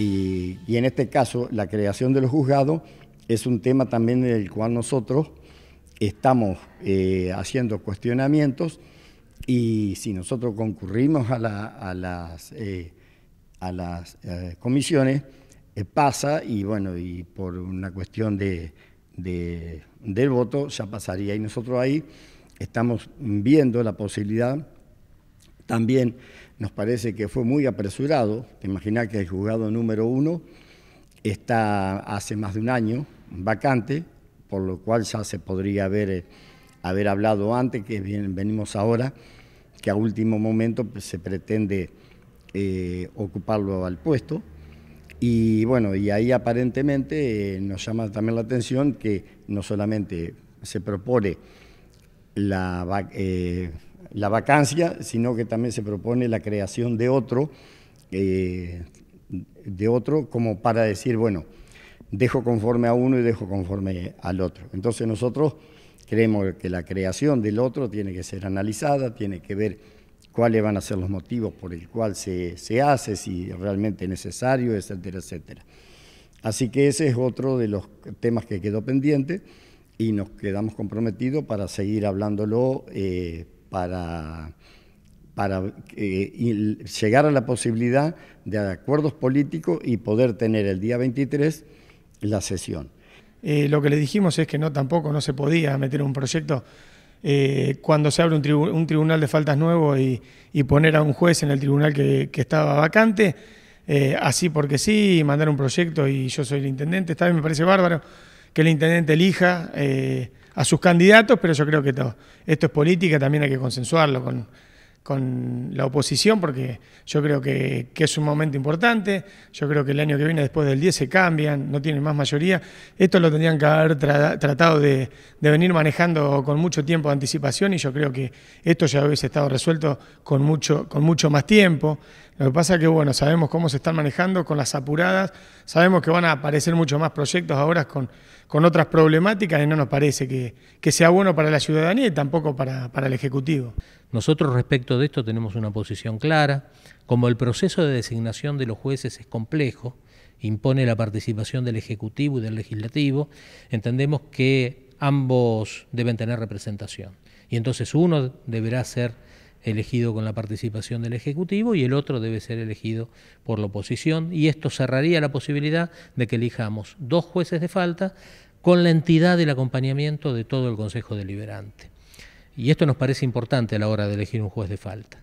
y, en este caso la creación de los juzgados es un tema también en el cual nosotros estamos eh, haciendo cuestionamientos y si nosotros concurrimos a, las, a las eh, eh, comisiones, pasa y bueno, y por una cuestión del voto ya pasaría. Y nosotros ahí estamos viendo la posibilidad también nos parece que fue muy apresurado. Imaginar que el juzgado número uno está hace más de un año vacante, por lo cual ya se podría haber, eh, haber hablado antes, que venimos ahora, que a último momento pues, se pretende eh, ocuparlo al puesto. Y bueno, y ahí aparentemente eh, nos llama también la atención que no solamente se propone la... Eh, la vacancia, sino que también se propone la creación de otro, eh, de otro como para decir, bueno, dejo conforme a uno y dejo conforme al otro. Entonces nosotros creemos que la creación del otro tiene que ser analizada, tiene que ver cuáles van a ser los motivos por el cual se, hace, si realmente es necesario, etcétera, etcétera. Así que ese es otro de los temas que quedó pendiente y nos quedamos comprometidos para seguir hablándolo. Eh, para, para eh, llegar a la posibilidad de acuerdos políticos y poder tener el día 23 la sesión. Eh, lo que le dijimos es que no tampoco no se podía meter un proyecto eh, cuando se abre un, tribunal de faltas nuevo y, poner a un juez en el tribunal que, estaba vacante, así porque sí, mandar un proyecto y yo soy el intendente, está me parece bárbaro que el intendente elija eh, a sus candidatos, pero yo creo que todo, esto es política, también hay que consensuarlo con, con la oposición, porque yo creo que, es un momento importante, yo creo que el año que viene después del 10 se cambian, no tienen más mayoría, esto lo tendrían que haber tratado de, venir manejando con mucho tiempo de anticipación y yo creo que esto ya hubiese estado resuelto con mucho, con mucho más tiempo. Lo que pasa es que, bueno, sabemos cómo se están manejando con las apuradas, sabemos que van a aparecer muchos más proyectos ahora con, otras problemáticas y no nos parece que, sea bueno para la ciudadanía y tampoco para el Ejecutivo. Nosotros respecto de esto tenemos una posición clara. Como el proceso de designación de los jueces es complejo, impone la participación del Ejecutivo y del Legislativo, entendemos que ambos deben tener representación. Y entonces uno deberá ser elegido con la participación del Ejecutivo y el otro debe ser elegido por la oposición. Y esto cerraría la posibilidad de que elijamos dos jueces de falta con la entidad del acompañamiento de todo el Consejo Deliberante. Y esto nos parece importante a la hora de elegir un juez de falta.